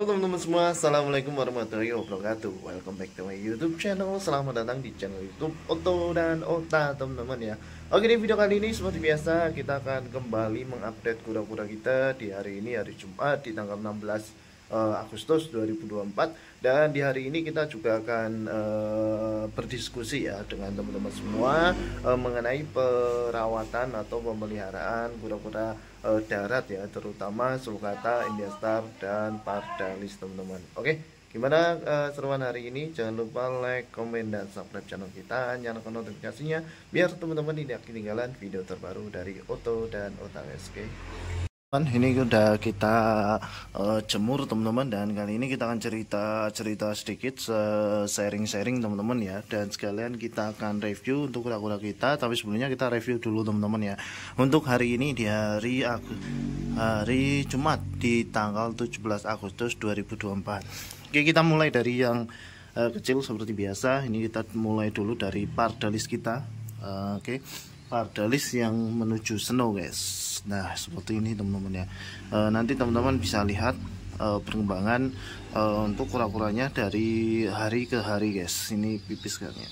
Halo teman-teman semua, Assalamualaikum warahmatullahi wabarakatuh Welcome back to my youtube channel Selamat datang di channel youtube Oto dan Ota teman-teman ya Oke di video kali ini seperti biasa Kita akan kembali mengupdate kura-kura kita Di hari ini hari Jumat di tanggal 16 uh, Agustus 2024 dan di hari ini kita juga akan uh, berdiskusi ya dengan teman-teman semua uh, mengenai perawatan atau pemeliharaan kura-kura uh, darat ya terutama India star dan pardalis teman-teman. Oke. Okay? Gimana uh, seruan hari ini? Jangan lupa like, komen, dan subscribe channel kita Nyalakan notifikasinya biar teman-teman tidak ketinggalan video terbaru dari Oto dan Otang SK teman ini udah kita uh, jemur teman-teman dan kali ini kita akan cerita cerita sedikit sharing-sharing teman-teman ya dan sekalian kita akan review untuk kura-kura kita tapi sebelumnya kita review dulu teman-teman ya untuk hari ini di hari aku hari Jumat di tanggal 17 Agustus 2024 Oke kita mulai dari yang uh, kecil seperti biasa ini kita mulai dulu dari pardalis kita uh, oke okay Pardalis yang menuju snow guys nah seperti ini teman-teman ya e, nanti teman-teman bisa lihat e, perkembangan e, untuk kura-kuranya dari hari ke hari guys ini pipis kan ya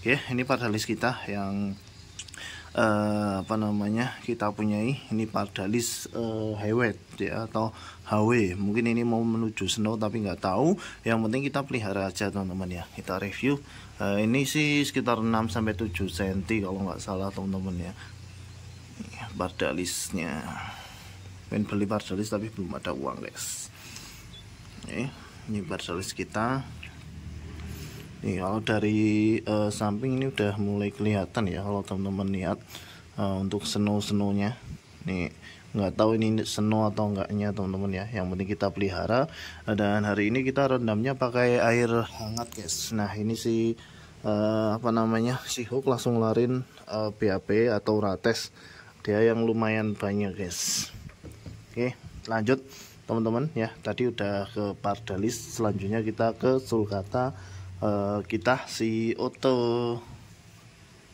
oke ini Pardalis kita yang e, apa namanya kita punyai ini Pardalis e, Highway ya atau HW mungkin ini mau menuju snow tapi nggak tahu yang penting kita pelihara aja teman-teman ya kita review uh, ini sih sekitar 6 sampai 7 cm kalau nggak salah teman-teman ya iya, Bardalisnya. pengen beli bardalis tapi belum ada uang guys ini, ini bardalis kita nih kalau dari uh, samping ini udah mulai kelihatan ya kalau teman-teman lihat uh, untuk seno-senonya nih nggak tahu ini seno atau enggaknya teman-teman ya yang penting kita pelihara dan hari ini kita rendamnya pakai air hangat guys nah ini sih uh, apa namanya si Hook langsung larin uh, eh, BAP atau Rates dia yang lumayan banyak guys oke lanjut teman-teman ya tadi udah ke Pardalis selanjutnya kita ke Sulkata uh, eh, kita si Oto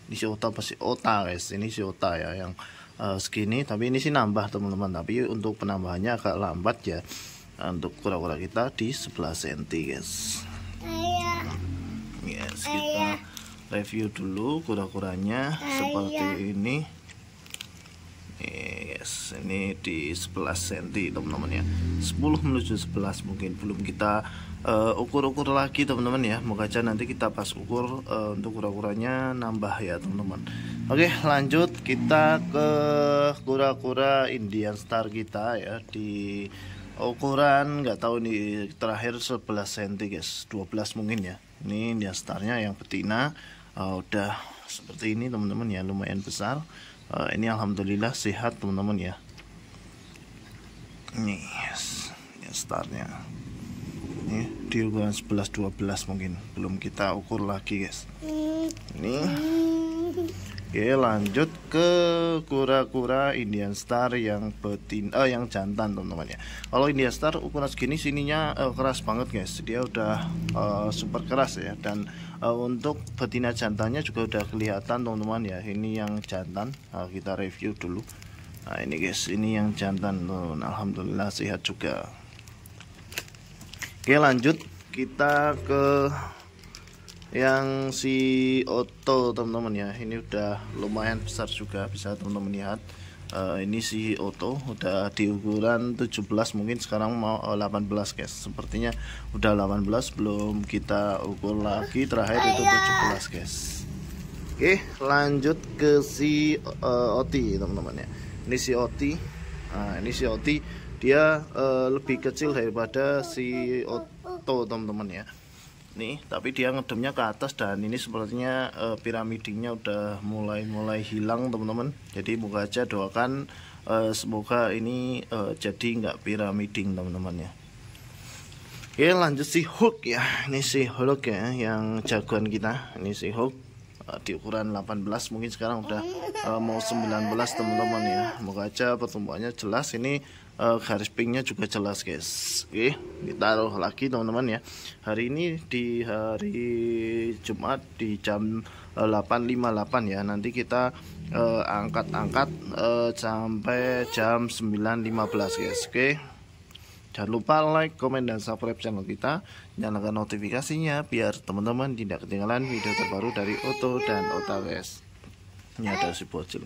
ini si Ota pasti si Ota guys ini si Ota ya yang uh, segini tapi ini sih nambah teman-teman tapi untuk penambahannya agak lambat ya untuk kura-kura kita di 11 cm guys yes iya. kita review dulu kura-kuranya iya. seperti ini yes ini di 11 cm teman-teman ya 10 menuju 11 mungkin belum kita eh, ukur-ukur uh, lagi teman-teman ya moga aja nanti kita pas ukur uh, untuk kura-kuranya nambah ya teman-teman oke lanjut kita ke kura-kura Indian Star kita ya di ukuran nggak tahu ini terakhir 11 cm guys 12 mungkin ya ini dia startnya yang betina uh, udah seperti ini teman-teman ya lumayan besar uh, ini alhamdulillah sehat teman-teman ya ini yes, ya startnya ini di ukuran 11-12 mungkin belum kita ukur lagi guys ini Oke, lanjut ke kura-kura Indian Star yang betin eh yang jantan, teman-teman ya. Kalau Indian Star ukuran segini sininya eh, keras banget, guys. Dia udah eh, super keras ya dan eh, untuk betina jantannya juga udah kelihatan, teman-teman ya. Ini yang jantan, nah, kita review dulu. Nah, ini guys, ini yang jantan, teman alhamdulillah sehat juga. Oke, lanjut kita ke yang si Oto teman-teman ya ini udah lumayan besar juga bisa teman-teman lihat uh, ini si Oto udah di ukuran 17 mungkin sekarang mau 18 eh, guys sepertinya udah 18 belum kita ukur lagi terakhir itu 17 iya. guys Oke lanjut ke si uh, Oti teman-teman ya ini si Oti nah, ini si Oti dia uh, lebih kecil daripada si Oto teman-teman ya nih tapi dia ngedemnya ke atas dan ini sepertinya uh, piramidingnya udah mulai-mulai hilang teman-teman jadi moga aja doakan uh, semoga ini uh, jadi nggak piramiding teman-teman ya Oke lanjut si hook ya ini si hook ya yang jagoan kita ini si hook di ukuran 18 mungkin sekarang udah uh, mau 19 teman-teman ya moga aja pertumbuhannya jelas ini uh, garis pinknya juga jelas guys oke ditaruh lagi teman-teman ya hari ini di hari Jumat di jam 8.58 eh, ya nanti kita eh, angkat-angkat uh, uh, sampai jam 9.15 guys oke okay? Jangan lupa like, komen, dan subscribe channel kita. Nyalakan notifikasinya biar teman-teman tidak ketinggalan video terbaru dari Oto dan Ini ada si bocil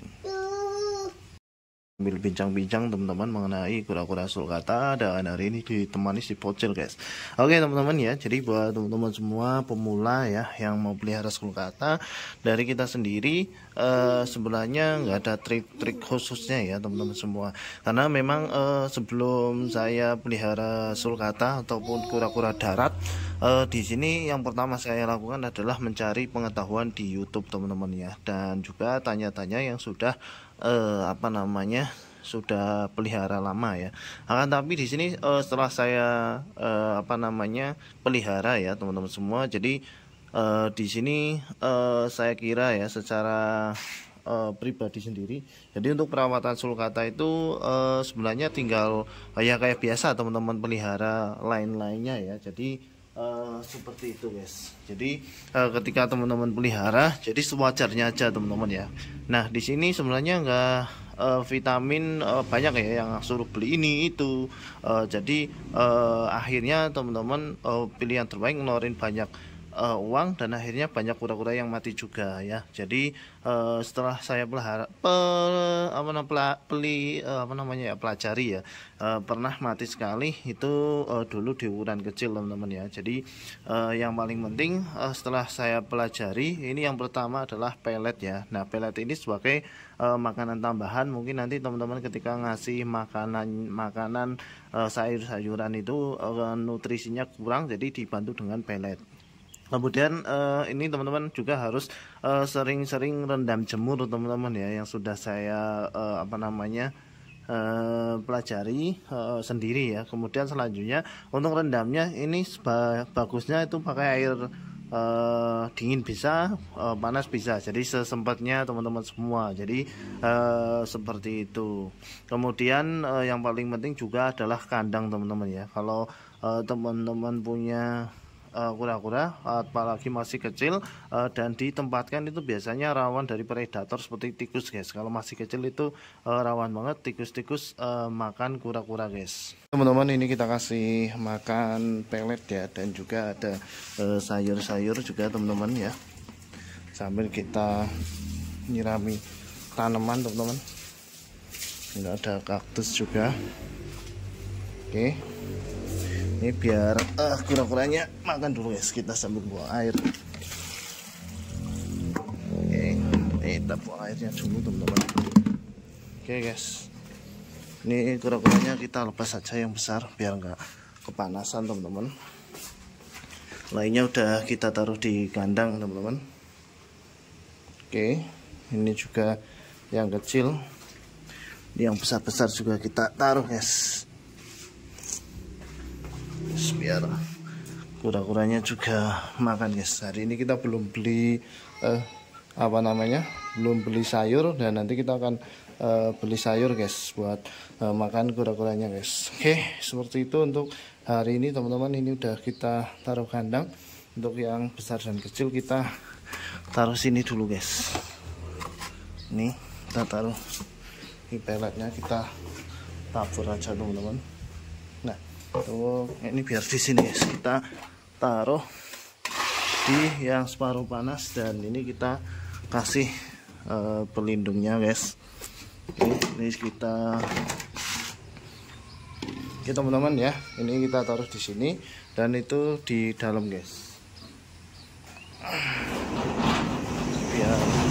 sambil bincang-bincang teman-teman mengenai kura-kura sulcata dan hari ini ditemani si pocil guys oke teman-teman ya jadi buat teman-teman semua pemula ya yang mau pelihara sulcata dari kita sendiri uh, sebenarnya nggak ada trik-trik khususnya ya teman-teman semua karena memang uh, sebelum saya pelihara sulcata ataupun kura-kura darat uh, di sini yang pertama saya lakukan adalah mencari pengetahuan di YouTube teman-teman ya dan juga tanya-tanya yang sudah uh, apa namanya sudah pelihara lama ya. Akan tapi di sini uh, setelah saya uh, apa namanya pelihara ya teman-teman semua. Jadi uh, di sini uh, saya kira ya secara uh, pribadi sendiri. Jadi untuk perawatan sulcata itu uh, sebenarnya tinggal uh, ya kayak biasa teman-teman pelihara lain-lainnya ya. Jadi Eh, seperti itu guys jadi uh, ketika teman-teman pelihara jadi sewajarnya aja teman-teman ya nah di sini sebenarnya enggak uh, eh, vitamin uh, banyak ya yang suruh beli ini itu uh, jadi uh, akhirnya teman-teman uh, pilihan terbaik ngeluarin banyak uh, uang dan akhirnya banyak kura-kura yang mati juga ya. Jadi uh, setelah saya pelihara pel, apa namanya peli uh, apa namanya ya pelajari ya uh, pernah mati sekali itu uh, dulu di ukuran kecil teman-teman ya. Jadi uh, yang paling penting uh, setelah saya pelajari ini yang pertama adalah pelet ya. Nah, pelet ini sebagai uh, makanan tambahan mungkin nanti teman-teman ketika ngasih makanan makanan uh, sayur-sayuran itu uh, nutrisinya kurang jadi dibantu dengan pelet Kemudian uh, ini teman-teman juga harus sering eh, sering-sering rendam jemur teman-teman ya yang sudah saya uh, apa namanya uh, pelajari uh, sendiri ya. Kemudian selanjutnya untuk rendamnya ini bagusnya itu pakai air uh, dingin bisa, uh, panas bisa. Jadi sesempatnya teman-teman semua. Jadi uh, seperti itu. Kemudian uh, yang paling penting juga adalah kandang teman-teman ya. Kalau teman-teman uh, teman -teman punya Eh, kura-kura uh, apalagi masih kecil uh, dan ditempatkan itu biasanya rawan dari predator seperti tikus guys kalau masih kecil itu uh, rawan banget tikus-tikus uh, makan kura-kura guys teman-teman ini kita kasih makan pelet ya dan juga ada sayur-sayur uh, juga teman-teman ya sambil kita nyirami tanaman teman-teman Ini ada kaktus juga oke okay ini biar uh, eh, kura-kuranya makan dulu ya kita sambil buang air oke okay. kita buang airnya dulu teman-teman oke okay, guys ini kura-kuranya kita lepas saja yang besar biar nggak kepanasan teman-teman lainnya udah kita taruh di kandang teman-teman oke okay. ini juga yang kecil yang besar-besar juga kita taruh guys guys biar kura-kuranya juga makan guys hari ini kita belum beli eh, apa namanya belum beli sayur dan nanti kita akan eh, beli sayur guys buat eh, makan kura-kuranya guys oke okay, seperti itu untuk hari ini teman-teman ini udah kita taruh kandang untuk yang besar dan kecil kita taruh sini dulu guys ini kita taruh ini peletnya kita tabur aja teman-teman tuh ini biar di sini kita taruh di yang separuh panas dan ini kita kasih uh, pelindungnya guys Oke, ini kita kita teman-teman ya ini kita taruh di sini dan itu di dalam guys biar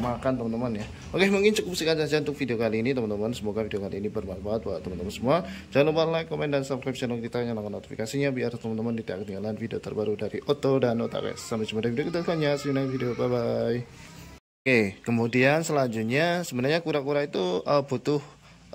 makan teman-teman ya oke mungkin cukup sekian saja untuk video kali ini teman-teman semoga video kali ini bermanfaat buat teman-teman semua jangan lupa like komen dan subscribe channel kita nyalakan notifikasinya biar teman-teman tidak ketinggalan video terbaru dari Oto dan Otaves sampai jumpa di video kita selanjutnya see you next video bye bye Oke, kemudian selanjutnya sebenarnya kura-kura itu uh, butuh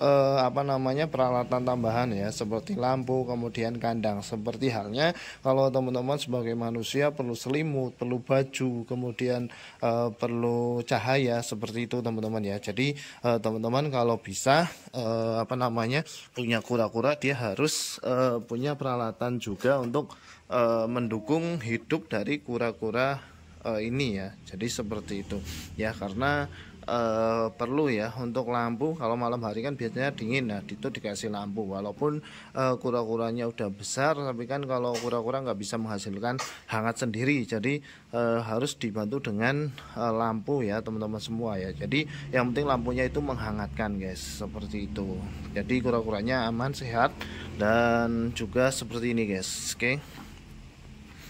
eh, apa namanya peralatan tambahan ya seperti lampu kemudian kandang seperti halnya kalau teman-teman sebagai manusia perlu selimut perlu baju kemudian eh, perlu cahaya seperti itu teman-teman ya jadi eh, teman-teman kalau bisa eh, apa namanya punya kura-kura dia harus eh, punya peralatan juga untuk eh, mendukung hidup dari kura-kura uh, ini ya. Jadi seperti itu ya karena uh, perlu ya untuk lampu kalau malam hari kan biasanya dingin nah itu dikasih lampu walaupun uh, kura-kuranya udah besar tapi kan kalau kura-kura nggak bisa menghasilkan hangat sendiri jadi uh, harus dibantu dengan uh, lampu ya teman-teman semua ya jadi yang penting lampunya itu menghangatkan guys seperti itu jadi kura-kuranya aman sehat dan juga seperti ini guys oke okay?